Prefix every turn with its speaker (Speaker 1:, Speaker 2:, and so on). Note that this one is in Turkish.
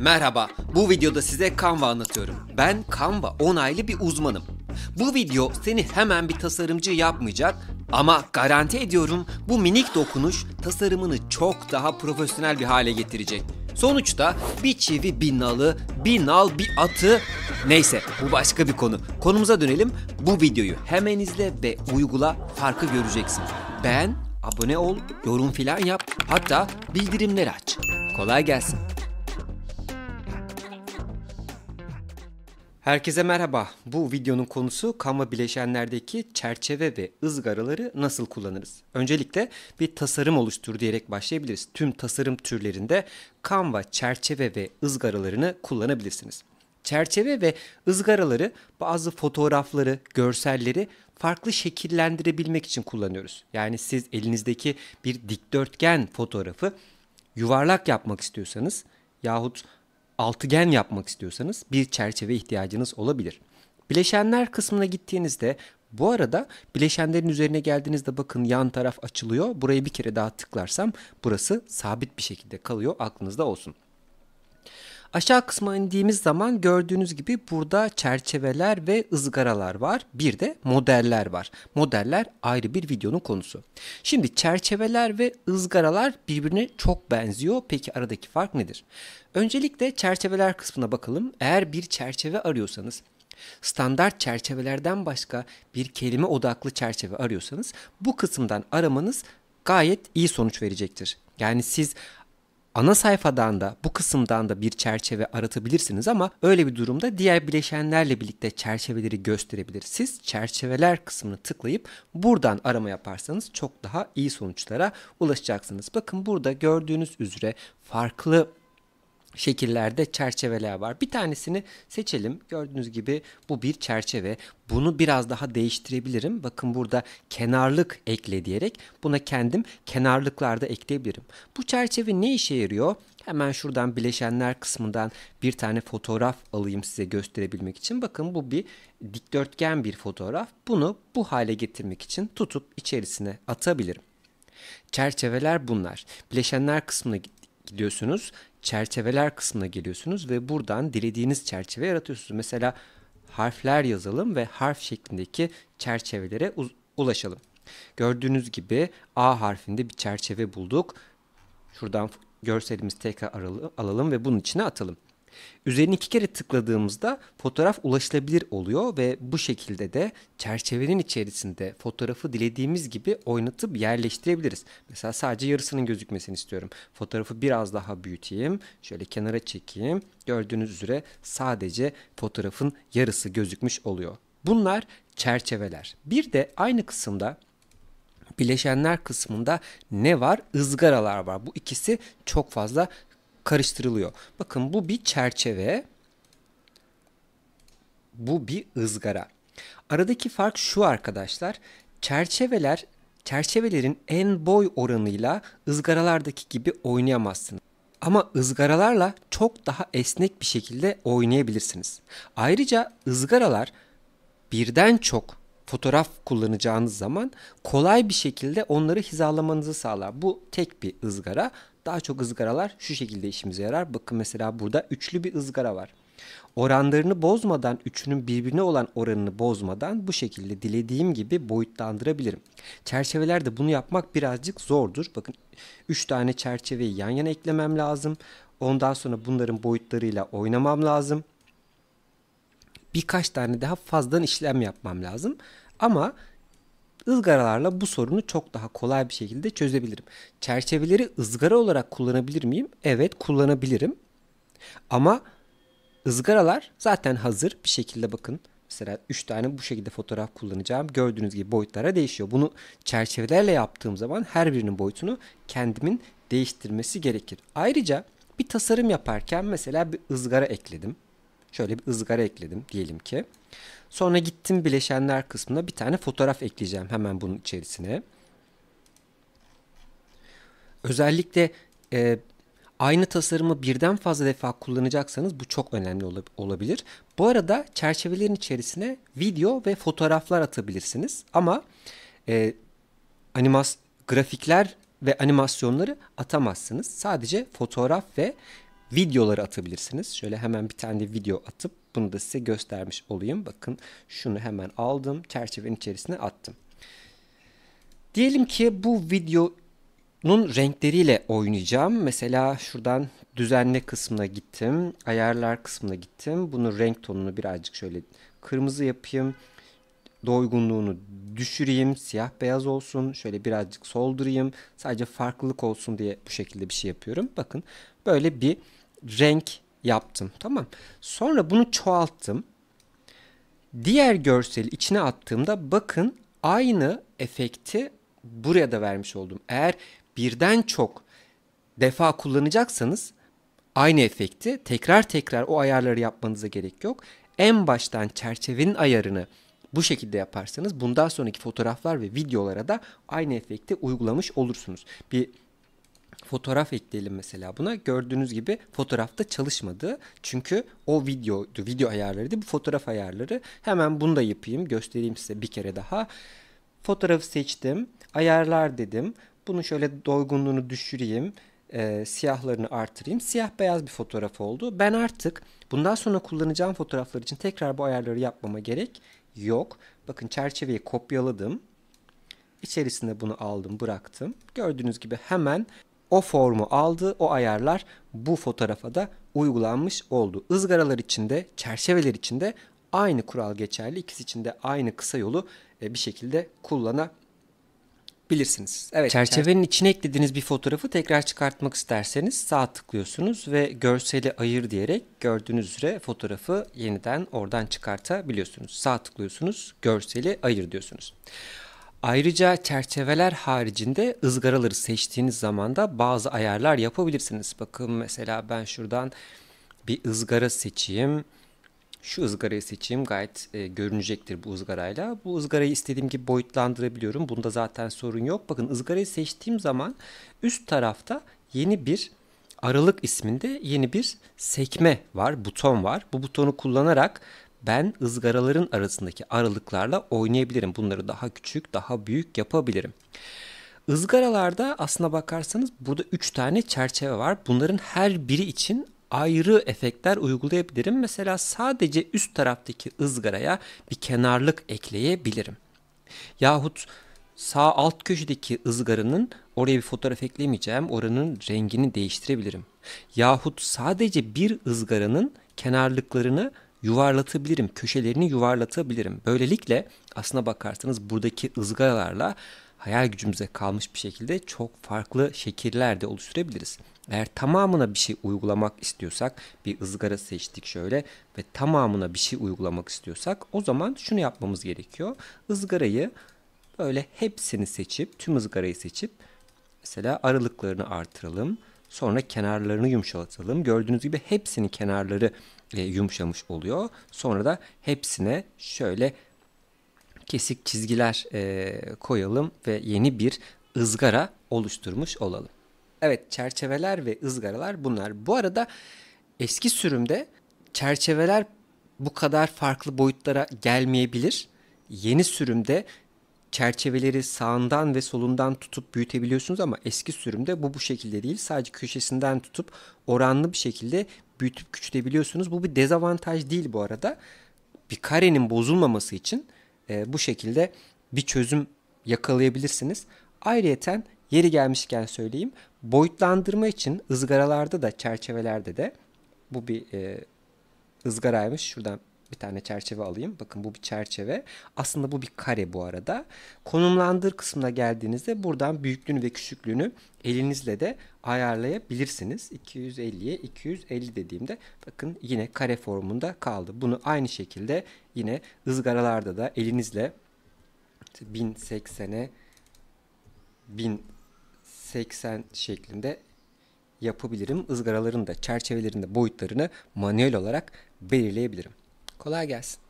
Speaker 1: Merhaba, bu videoda size Canva anlatıyorum. Ben Canva onaylı bir uzmanım. Bu video seni hemen bir tasarımcı yapmayacak ama garanti ediyorum bu minik dokunuş tasarımını çok daha profesyonel bir hale getirecek. Sonuçta bir çivi bir nalı, bir nal bir atı... Neyse bu başka bir konu. Konumuza dönelim. Bu videoyu hemen izle ve uygula farkı göreceksin. Beğen, abone ol, yorum filan yap hatta bildirimleri aç. Kolay gelsin. Herkese merhaba. Bu videonun konusu kanva bileşenlerdeki çerçeve ve ızgaraları nasıl kullanırız? Öncelikle bir tasarım oluştur diyerek başlayabiliriz. Tüm tasarım türlerinde kanva çerçeve ve ızgaralarını kullanabilirsiniz. Çerçeve ve ızgaraları bazı fotoğrafları, görselleri farklı şekillendirebilmek için kullanıyoruz. Yani siz elinizdeki bir dikdörtgen fotoğrafı yuvarlak yapmak istiyorsanız yahut altıgen yapmak istiyorsanız bir çerçeve ihtiyacınız olabilir. Bileşenler kısmına gittiğinizde bu arada bileşenlerin üzerine geldiğinizde bakın yan taraf açılıyor. Burayı bir kere daha tıklarsam burası sabit bir şekilde kalıyor aklınızda olsun. Aşağı kısma indiğimiz zaman gördüğünüz gibi burada çerçeveler ve ızgaralar var. Bir de modeller var. Modeller ayrı bir videonun konusu. Şimdi çerçeveler ve ızgaralar birbirine çok benziyor. Peki aradaki fark nedir? Öncelikle çerçeveler kısmına bakalım. Eğer bir çerçeve arıyorsanız Standart çerçevelerden başka bir kelime odaklı çerçeve arıyorsanız bu kısımdan aramanız gayet iyi sonuç verecektir. Yani siz ana sayfadan da bu kısımdan da bir çerçeve aratabilirsiniz ama öyle bir durumda diğer bileşenlerle birlikte çerçeveleri gösterebilir. Siz çerçeveler kısmını tıklayıp buradan arama yaparsanız çok daha iyi sonuçlara ulaşacaksınız. Bakın burada gördüğünüz üzere farklı şekillerde çerçeveler var. Bir tanesini seçelim. Gördüğünüz gibi bu bir çerçeve. Bunu biraz daha değiştirebilirim. Bakın burada kenarlık ekle diyerek buna kendim kenarlıklarda ekleyebilirim. Bu çerçeve ne işe yarıyor? Hemen şuradan bileşenler kısmından bir tane fotoğraf alayım size gösterebilmek için. Bakın bu bir dikdörtgen bir fotoğraf. Bunu bu hale getirmek için tutup içerisine atabilirim. Çerçeveler bunlar. Bileşenler kısmına gidiyorsunuz çerçeveler kısmına geliyorsunuz ve buradan dilediğiniz çerçeve yaratıyorsunuz. Mesela harfler yazalım ve harf şeklindeki çerçevelere ulaşalım. Gördüğünüz gibi A harfinde bir çerçeve bulduk. Şuradan görselimiz tekrar alalım ve bunun içine atalım. Üzerine iki kere tıkladığımızda fotoğraf ulaşılabilir oluyor ve bu şekilde de çerçevenin içerisinde fotoğrafı dilediğimiz gibi oynatıp yerleştirebiliriz. Mesela sadece yarısının gözükmesini istiyorum. Fotoğrafı biraz daha büyüteyim. Şöyle kenara çekeyim. Gördüğünüz üzere sadece fotoğrafın yarısı gözükmüş oluyor. Bunlar çerçeveler. Bir de aynı kısımda bileşenler kısmında ne var? Izgaralar var. Bu ikisi çok fazla karıştırılıyor. Bakın bu bir çerçeve. Bu bir ızgara. Aradaki fark şu arkadaşlar. Çerçeveler çerçevelerin en boy oranıyla ızgaralardaki gibi oynayamazsınız. Ama ızgaralarla çok daha esnek bir şekilde oynayabilirsiniz. Ayrıca ızgaralar birden çok fotoğraf kullanacağınız zaman kolay bir şekilde onları hizalamanızı sağlar. Bu tek bir ızgara daha çok ızgaralar şu şekilde işimize yarar. Bakın mesela burada üçlü bir ızgara var. Oranlarını bozmadan, üçünün birbirine olan oranını bozmadan bu şekilde dilediğim gibi boyutlandırabilirim. Çerçevelerde bunu yapmak birazcık zordur. Bakın 3 tane çerçeveyi yan yana eklemem lazım. Ondan sonra bunların boyutlarıyla oynamam lazım. Birkaç tane daha fazladan işlem yapmam lazım. Ama ızgaralarla bu sorunu çok daha kolay bir şekilde çözebilirim. Çerçeveleri ızgara olarak kullanabilir miyim? Evet kullanabilirim. Ama ızgaralar zaten hazır bir şekilde bakın. Mesela 3 tane bu şekilde fotoğraf kullanacağım. Gördüğünüz gibi boyutlara değişiyor. Bunu çerçevelerle yaptığım zaman her birinin boyutunu kendimin değiştirmesi gerekir. Ayrıca bir tasarım yaparken mesela bir ızgara ekledim. Şöyle bir ızgara ekledim diyelim ki. Sonra gittim bileşenler kısmına bir tane fotoğraf ekleyeceğim hemen bunun içerisine. Özellikle e, aynı tasarımı birden fazla defa kullanacaksanız bu çok önemli olabilir. Bu arada çerçevelerin içerisine video ve fotoğraflar atabilirsiniz. Ama e, animas grafikler ve animasyonları atamazsınız. Sadece fotoğraf ve videoları atabilirsiniz. Şöyle hemen bir tane video atıp bunu da size göstermiş olayım. Bakın şunu hemen aldım. Çerçevenin içerisine attım. Diyelim ki bu videonun renkleriyle oynayacağım. Mesela şuradan düzenle kısmına gittim. Ayarlar kısmına gittim. Bunun renk tonunu birazcık şöyle kırmızı yapayım. Doygunluğunu düşüreyim. Siyah beyaz olsun. Şöyle birazcık soldurayım. Sadece farklılık olsun diye bu şekilde bir şey yapıyorum. Bakın böyle bir renk yaptım. Tamam. Sonra bunu çoğalttım. Diğer görseli içine attığımda bakın aynı efekti buraya da vermiş oldum. Eğer birden çok defa kullanacaksanız aynı efekti tekrar tekrar o ayarları yapmanıza gerek yok. En baştan çerçevenin ayarını bu şekilde yaparsanız bundan sonraki fotoğraflar ve videolara da aynı efekti uygulamış olursunuz. Bir fotoğraf ekleyelim mesela buna. Gördüğünüz gibi fotoğrafta çalışmadı. Çünkü o videoydu. Video ayarlarıydı. Bu fotoğraf ayarları. Hemen bunu da yapayım. Göstereyim size bir kere daha. Fotoğrafı seçtim. Ayarlar dedim. Bunu şöyle doygunluğunu düşüreyim. E, siyahlarını artırayım. Siyah beyaz bir fotoğraf oldu. Ben artık bundan sonra kullanacağım fotoğraflar için tekrar bu ayarları yapmama gerek yok. Bakın çerçeveyi kopyaladım. İçerisine bunu aldım bıraktım. Gördüğünüz gibi hemen o formu aldı, o ayarlar bu fotoğrafa da uygulanmış oldu. Izgaralar içinde, çerçeveler içinde aynı kural geçerli. İkisi için de aynı kısa yolu e, bir şekilde kullanabilirsiniz. Evet. Çerçevenin içine eklediğiniz bir fotoğrafı tekrar çıkartmak isterseniz sağ tıklıyorsunuz ve görseli ayır diyerek gördüğünüz üzere fotoğrafı yeniden oradan çıkartabiliyorsunuz. Sağ tıklıyorsunuz, görseli ayır diyorsunuz. Ayrıca çerçeveler haricinde ızgaraları seçtiğiniz zaman da bazı ayarlar yapabilirsiniz. Bakın mesela ben şuradan bir ızgara seçeyim. Şu ızgarayı seçeyim gayet e, görünecektir bu ızgarayla. Bu ızgarayı istediğim gibi boyutlandırabiliyorum. Bunda zaten sorun yok. Bakın ızgarayı seçtiğim zaman üst tarafta yeni bir aralık isminde yeni bir sekme var, buton var. Bu butonu kullanarak ben ızgaraların arasındaki aralıklarla oynayabilirim. Bunları daha küçük, daha büyük yapabilirim. Izgaralarda aslına bakarsanız burada 3 tane çerçeve var. Bunların her biri için ayrı efektler uygulayabilirim. Mesela sadece üst taraftaki ızgaraya bir kenarlık ekleyebilirim. Yahut sağ alt köşedeki ızgaranın oraya bir fotoğraf eklemeyeceğim. Oranın rengini değiştirebilirim. Yahut sadece bir ızgaranın kenarlıklarını yuvarlatabilirim, köşelerini yuvarlatabilirim. Böylelikle aslına bakarsanız buradaki ızgaralarla hayal gücümüze kalmış bir şekilde çok farklı şekiller de oluşturabiliriz. Eğer tamamına bir şey uygulamak istiyorsak bir ızgara seçtik şöyle ve tamamına bir şey uygulamak istiyorsak o zaman şunu yapmamız gerekiyor. ızgara'yı böyle hepsini seçip tüm ızgarayı seçip mesela aralıklarını artıralım. Sonra kenarlarını yumuşatalım. Gördüğünüz gibi hepsinin kenarları e, yumuşamış oluyor. Sonra da hepsine şöyle kesik çizgiler e, koyalım ve yeni bir ızgara oluşturmuş olalım. Evet çerçeveler ve ızgaralar bunlar. Bu arada eski sürümde çerçeveler bu kadar farklı boyutlara gelmeyebilir. Yeni sürümde çerçeveleri sağından ve solundan tutup büyütebiliyorsunuz ama eski sürümde bu bu şekilde değil. Sadece köşesinden tutup oranlı bir şekilde büyütüp küçültebiliyorsunuz. Bu bir dezavantaj değil bu arada. Bir karenin bozulmaması için e, bu şekilde bir çözüm yakalayabilirsiniz. Ayrıyeten yeri gelmişken söyleyeyim. Boyutlandırma için ızgaralarda da çerçevelerde de bu bir e, ızgaraymış. Şuradan bir tane çerçeve alayım. Bakın bu bir çerçeve. Aslında bu bir kare bu arada. Konumlandır kısmına geldiğinizde buradan büyüklüğünü ve küçüklüğünü elinizle de ayarlayabilirsiniz. 250'ye 250 dediğimde bakın yine kare formunda kaldı. Bunu aynı şekilde yine ızgaralarda da elinizle 1080'e 1080 şeklinde yapabilirim. Izgaraların da çerçevelerinde boyutlarını manuel olarak belirleyebilirim. Kolay gelsin.